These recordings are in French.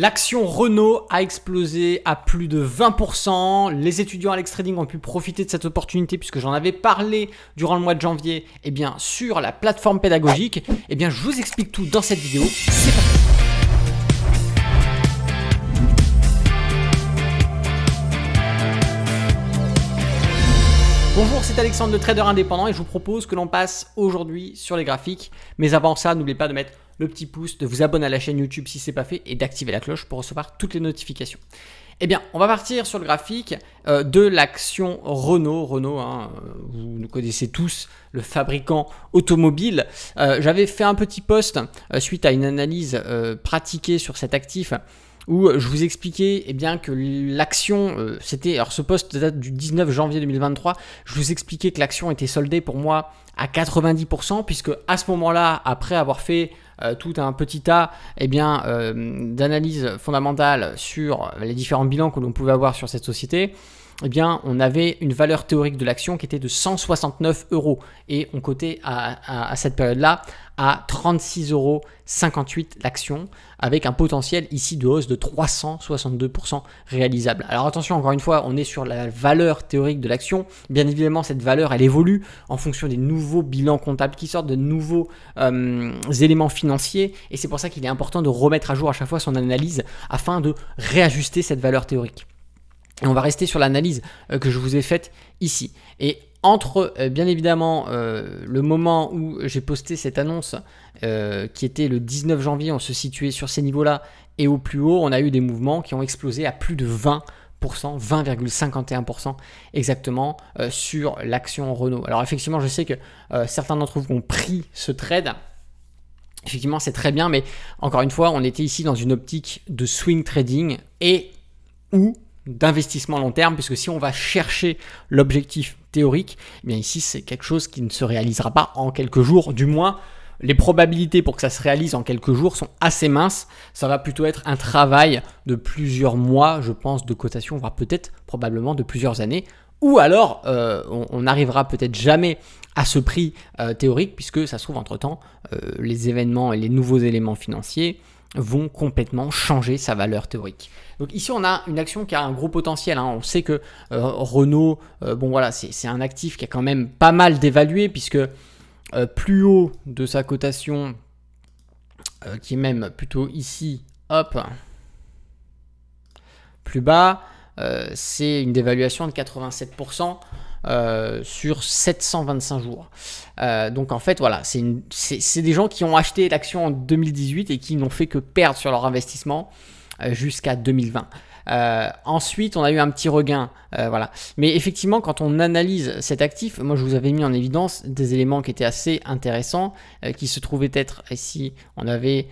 L'action Renault a explosé à plus de 20%. Les étudiants Alex Trading ont pu profiter de cette opportunité puisque j'en avais parlé durant le mois de janvier eh bien, sur la plateforme pédagogique. Eh bien, je vous explique tout dans cette vidéo. C'est Bonjour, c'est Alexandre de Trader Indépendant et je vous propose que l'on passe aujourd'hui sur les graphiques. Mais avant ça, n'oubliez pas de mettre le petit pouce, de vous abonner à la chaîne YouTube si ce n'est pas fait et d'activer la cloche pour recevoir toutes les notifications. Eh bien, on va partir sur le graphique euh, de l'action Renault. Renault, hein, euh, vous nous connaissez tous, le fabricant automobile. Euh, j'avais fait un petit post suite à une analyse pratiquée sur cet actif où je vous expliquais eh bien, que l'action, c'était, alors ce poste date du 19 janvier 2023, je vous expliquais que l'action était soldée pour moi à 90%, puisque à ce moment-là, après avoir fait euh, tout un petit tas eh bien, euh, d'analyses fondamentales sur les différents bilans que l'on pouvait avoir sur cette société eh bien, on avait une valeur théorique de l'action qui était de 169 euros et on cotait à, cette période-là à 36,58 euros l'action avec un potentiel ici de hausse de 362% réalisable. Alors attention, encore une fois, on est sur la valeur théorique de l'action. Bien évidemment, cette valeur, elle évolue en fonction des nouveaux bilans comptables qui sortent, de nouveaux euh, éléments financiers et c'est pour ça qu'il est important de remettre à jour à chaque fois son analyse afin de réajuster cette valeur théorique on va rester sur l'analyse euh, que je vous ai faite ici. Et entre euh, bien évidemment euh, le moment où j'ai posté cette annonce qui était le 19 janvier, on se situait sur ces niveaux-là et au plus haut, on a eu des mouvements qui ont explosé à plus de 20 20,51% exactement sur l'action Renault. Alors effectivement, je sais que certains d'entre vous ont pris ce trade. Effectivement, c'est très bien, mais encore une fois, on était ici dans une optique de swing trading et où d'investissement long terme, puisque si on va chercher l'objectif théorique, eh bien ici c'est quelque chose qui ne se réalisera pas en quelques jours, du moins les probabilités pour que ça se réalise en quelques jours sont assez minces. Ça va plutôt être un travail de plusieurs mois, je pense, de cotation, voire peut-être probablement de plusieurs années. Ou alors, euh, on n'arrivera peut-être jamais à ce prix euh, théorique, puisque ça se trouve entre-temps, euh, les événements et les nouveaux éléments financiers, vont complètement changer sa valeur théorique. Donc ici on a une action qui a un gros potentiel. Hein. On sait que euh, Renault, euh, bon voilà, c'est un actif qui a quand même pas mal dévalué puisque euh, plus haut de sa cotation, qui est même plutôt ici, hop, plus bas, c'est une dévaluation de 87%. Euh, sur 725 jours. Euh, donc en fait, voilà, c'est des gens qui ont acheté l'action en 2018 et qui n'ont fait que perdre sur leur investissement euh, jusqu'à 2020. ensuite, on a eu un petit regain, voilà. Mais effectivement, quand on analyse cet actif, moi je vous avais mis en évidence des éléments qui étaient assez intéressants, qui se trouvaient être ici, on avait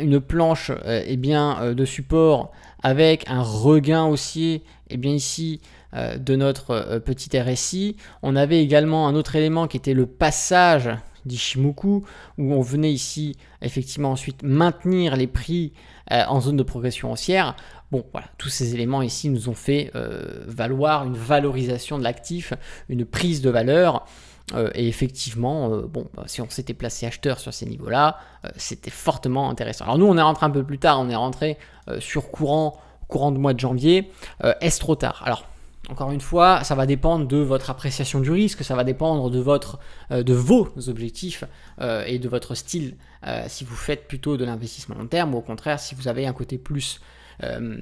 une planche, eh bien, de support avec un regain haussier et eh bien ici euh, de notre euh, petit RSI. On avait également un autre élément qui était le passage d'Ishimoku où on venait ici effectivement ensuite maintenir les prix euh, en zone de progression haussière. Bon, voilà, tous ces éléments ici nous ont fait valoir une valorisation de l'actif, une prise de valeur. Euh, et effectivement, euh, bon, bah, si on s'était placé acheteur sur ces niveaux-là, euh, c'était fortement intéressant. Alors nous, on est rentré un peu plus tard, on est rentré sur courant, courant de mois de janvier. Est-ce trop tard Alors, encore une fois, ça va dépendre de votre appréciation du risque, ça va dépendre de, votre, de vos objectifs et de votre style. si vous faites plutôt de l'investissement long terme, ou au contraire, si vous avez un côté plus euh,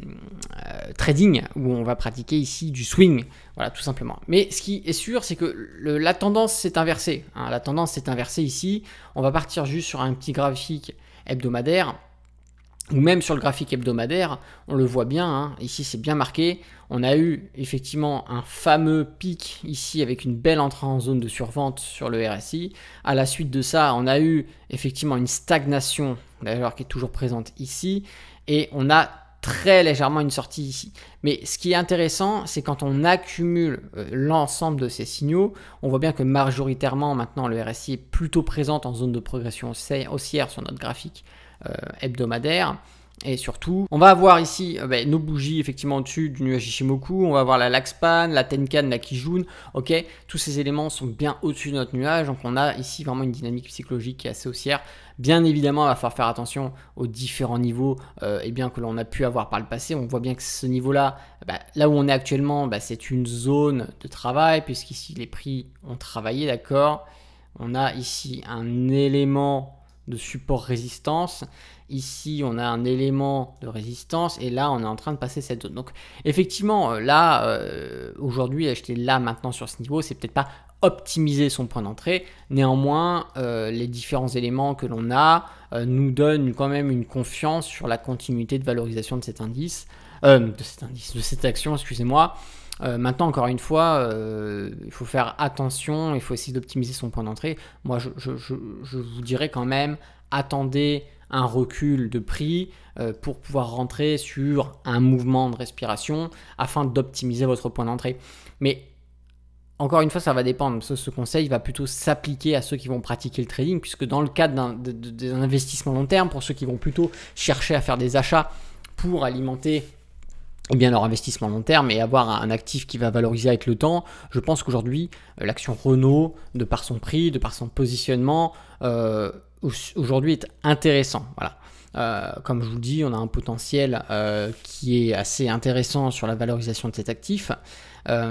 euh, trading, où on va pratiquer ici du swing, voilà tout simplement. Mais ce qui est sûr, c'est que la tendance s'est inversée. Hein. la tendance s'est inversée ici. On va partir juste sur un petit graphique hebdomadaire ou même sur le graphique hebdomadaire, on le voit bien, hein. ici c'est bien marqué, on a eu effectivement un fameux pic ici avec une belle entrée en zone de survente sur le RSI, à la suite de ça on a eu effectivement une stagnation d'ailleurs qui est toujours présente ici, et on a très légèrement une sortie ici. Mais ce qui est intéressant, c'est quand on accumule euh, l'ensemble de ces signaux, on voit bien que majoritairement maintenant le RSI est plutôt présent en zone de progression haussière sur notre graphique euh, hebdomadaire. Et surtout, on va avoir ici euh, ben, nos bougies effectivement au-dessus du nuage Ishimoku, on va avoir la Laxpan, la Tenkan, la Kijun, ok Tous ces éléments sont bien au-dessus de notre nuage, donc on a ici vraiment une dynamique psychologique qui est assez haussière. Bien évidemment, il va falloir faire attention aux différents niveaux euh, bien, que l'on a pu avoir par le passé. On voit bien que ce niveau-là, eh ben, là où on est actuellement, ben, c'est une zone de travail, puisqu'ici les prix ont travaillé, d'accord On a ici un élément de support résistance. Ici, on a un élément de résistance et là, on est en train de passer cette zone. Donc, effectivement, euh, là, euh, aujourd'hui, acheter là maintenant sur ce niveau, c'est peut-être pas optimiser son point d'entrée. Néanmoins, euh, les différents éléments que l'on a nous donnent quand même une confiance sur la continuité de valorisation de cet indice, de cet indice, de cette action, excusez-moi. Euh, maintenant, encore une fois, euh, il faut faire attention, il faut essayer d'optimiser son point d'entrée. Moi, je, vous dirais quand même, attendez un recul de prix euh, pour pouvoir rentrer sur un mouvement de respiration afin d'optimiser votre point d'entrée. Mais encore une fois, ça va dépendre. Ce, ce conseil va plutôt s'appliquer à ceux qui vont pratiquer le trading, puisque dans le cadre d'un investissement long terme, pour ceux qui vont plutôt chercher à faire des achats pour alimenter ou bien leur investissement long terme et avoir un actif qui va valoriser avec le temps. Je pense qu'aujourd'hui, euh, l'action Renault, de par son prix, de par son positionnement, euh, aujourd'hui est intéressant. Voilà. Euh, comme je vous dis, on a un potentiel qui est assez intéressant sur la valorisation de cet actif.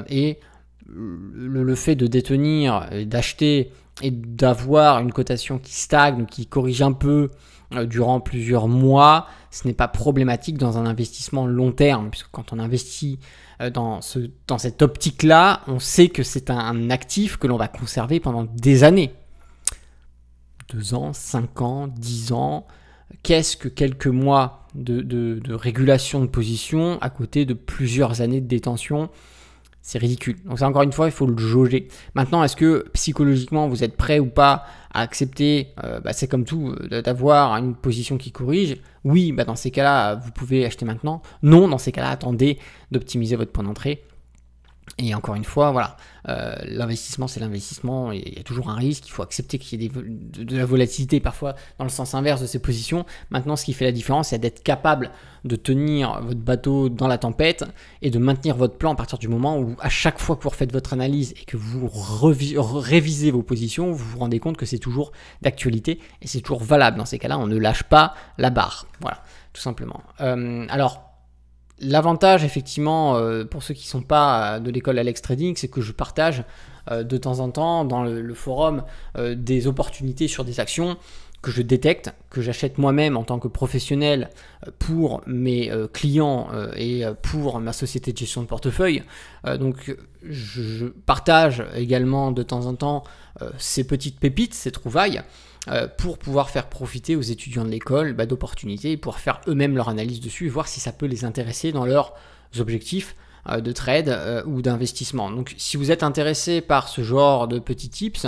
et le, le, fait de détenir, d'acheter et d'avoir une cotation qui stagne, qui corrige un peu euh, durant plusieurs mois, ce n'est pas problématique dans un investissement long terme, puisque quand on investit euh, dans, cette optique-là, on sait que c'est un, actif que l'on va conserver pendant des années. Deux ans, cinq ans, dix ans, qu'est-ce que quelques mois de, régulation de position à côté de plusieurs années de détention c'est ridicule. Donc ça, encore une fois, il faut le jauger. Maintenant, est-ce que psychologiquement, vous êtes prêt ou pas à accepter, euh, bah, c'est comme tout, euh, d'avoir une position qui corrige Oui, bah, dans ces cas-là, vous pouvez acheter maintenant. Non, dans ces cas-là, attendez d'optimiser votre point d'entrée et encore une fois, voilà, euh, l'investissement c'est l'investissement, il y a toujours un risque, il faut accepter qu'il y ait de, la volatilité parfois dans le sens inverse de ces positions. Maintenant, ce qui fait la différence, c'est d'être capable de tenir votre bateau dans la tempête et de maintenir votre plan à partir du moment où à chaque fois que vous refaites votre analyse et que vous révisez vos positions, vous vous rendez compte que c'est toujours d'actualité et c'est toujours valable. Dans ces cas-là, on ne lâche pas la barre, voilà, tout simplement. Euh, alors, L'avantage, effectivement, euh, pour ceux qui ne sont pas euh, de l'école Alex Trading, c'est que je partage euh, de temps en temps dans le, forum des opportunités sur des actions que je détecte, que j'achète moi-même en tant que professionnel pour mes clients et pour ma société de gestion de portefeuille. Donc je partage également de temps en temps ces petites pépites, ces trouvailles. Euh, pour pouvoir faire profiter aux étudiants de l'école bah, d'opportunités pour faire eux-mêmes leur analyse dessus et voir si ça peut les intéresser dans leurs objectifs euh, de trade euh, ou d'investissement. Donc si vous êtes intéressé par ce genre de petits tips,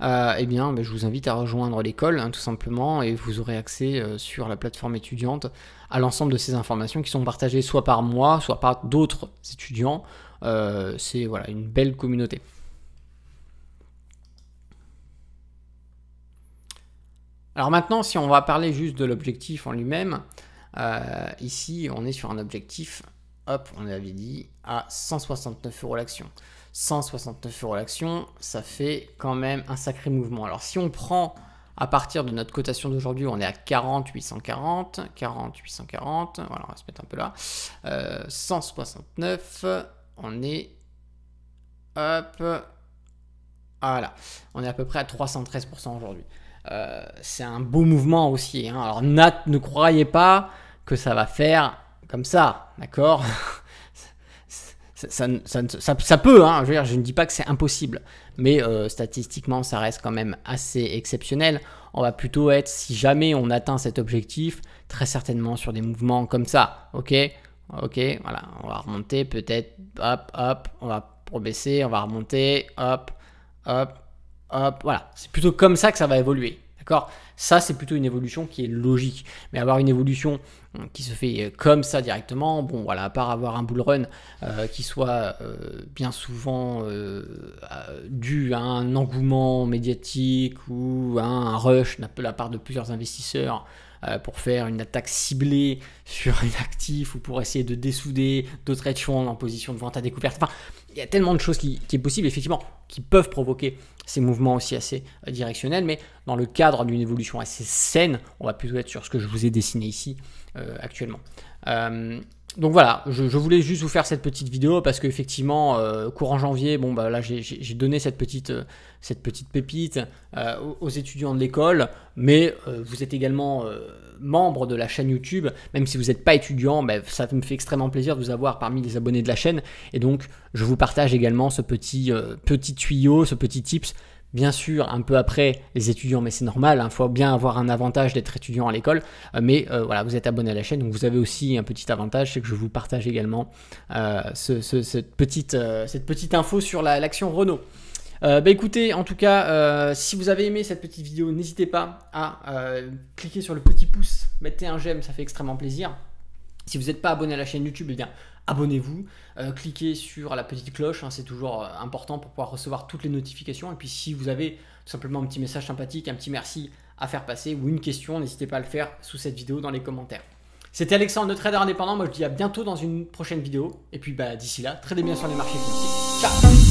eh bien, bah, je vous invite à rejoindre l'école hein, tout simplement et vous aurez accès sur la plateforme étudiante à l'ensemble de ces informations qui sont partagées soit par moi, soit par d'autres étudiants. C'est voilà une belle communauté. Alors maintenant, si on va parler juste de l'objectif en lui-même, euh, ici, on est sur un objectif, hop, on avait dit, à 169 euros l'action. 169 euros l'action, ça fait quand même un sacré mouvement. Alors si on prend à partir de notre cotation d'aujourd'hui, on est à 40 840, 40 840, voilà, on va se mettre un peu là. 169, euh, on est hop, voilà, on est à peu près à 313% aujourd'hui. Euh, c'est un beau mouvement aussi. Hein. Alors ne croyez pas que ça va faire comme ça, d'accord ça, peut, hein. je, dire, je ne dis pas que c'est impossible, mais euh, statistiquement ça reste quand même assez exceptionnel. On va plutôt être, si jamais on atteint cet objectif, très certainement sur des mouvements comme ça, ok Ok, voilà, on va remonter peut-être, hop, hop, on va baisser, on va remonter, hop, hop, voilà. C'est plutôt comme ça que ça va évoluer. D'accord Ça, c'est plutôt une évolution qui est logique. Mais avoir une évolution euh, qui se fait euh, comme ça directement, bon, voilà, à part avoir un bull run euh, qui soit bien souvent dû à un engouement médiatique ou à un rush de la part de plusieurs investisseurs euh, pour faire une attaque ciblée sur un actif ou pour essayer de dessouder d'autres hedge en position de vente à découverte. Enfin, il y a tellement de choses qui, qui est possible, effectivement, qui peuvent provoquer ces mouvements aussi assez euh, directionnels, mais dans le cadre d'une évolution assez saine, on va plutôt être sur ce que je vous ai dessiné ici euh, actuellement donc voilà, je, voulais juste vous faire cette petite vidéo parce qu'effectivement, euh, courant janvier, bon bah là j'ai donné cette petite, euh, cette petite pépite euh, aux étudiants de l'école, mais vous êtes également membre de la chaîne YouTube, même si vous n'êtes pas étudiant, bah, ça me fait extrêmement plaisir de vous avoir parmi les abonnés de la chaîne, et donc je vous partage également ce petit, petit tuyau, ce petit tips Bien sûr, un peu après, les étudiants, mais c'est normal, il hein, faut bien avoir un avantage d'être étudiant à l'école. Euh, mais euh, voilà, vous êtes abonné à la chaîne, donc vous avez aussi un petit avantage, c'est que je vous partage également euh, cette, petite, info sur l'action Renault. Bah, écoutez, en tout cas, si vous avez aimé cette petite vidéo, n'hésitez pas à cliquer sur le petit pouce, mettez un j'aime, ça fait extrêmement plaisir. Si vous n'êtes pas abonné à la chaîne YouTube, eh bien, abonnez-vous, euh, cliquez sur la petite cloche, hein, c'est toujours euh, important pour pouvoir recevoir toutes les notifications. Et puis si vous avez tout simplement un petit message sympathique, un petit merci à faire passer ou une question, n'hésitez pas à le faire sous cette vidéo dans les commentaires. C'était Alexandre, notre trader indépendant. Moi, je vous dis à bientôt dans une prochaine vidéo. Et puis, bah, d'ici là, tradez bien sur les marchés financiers. Ciao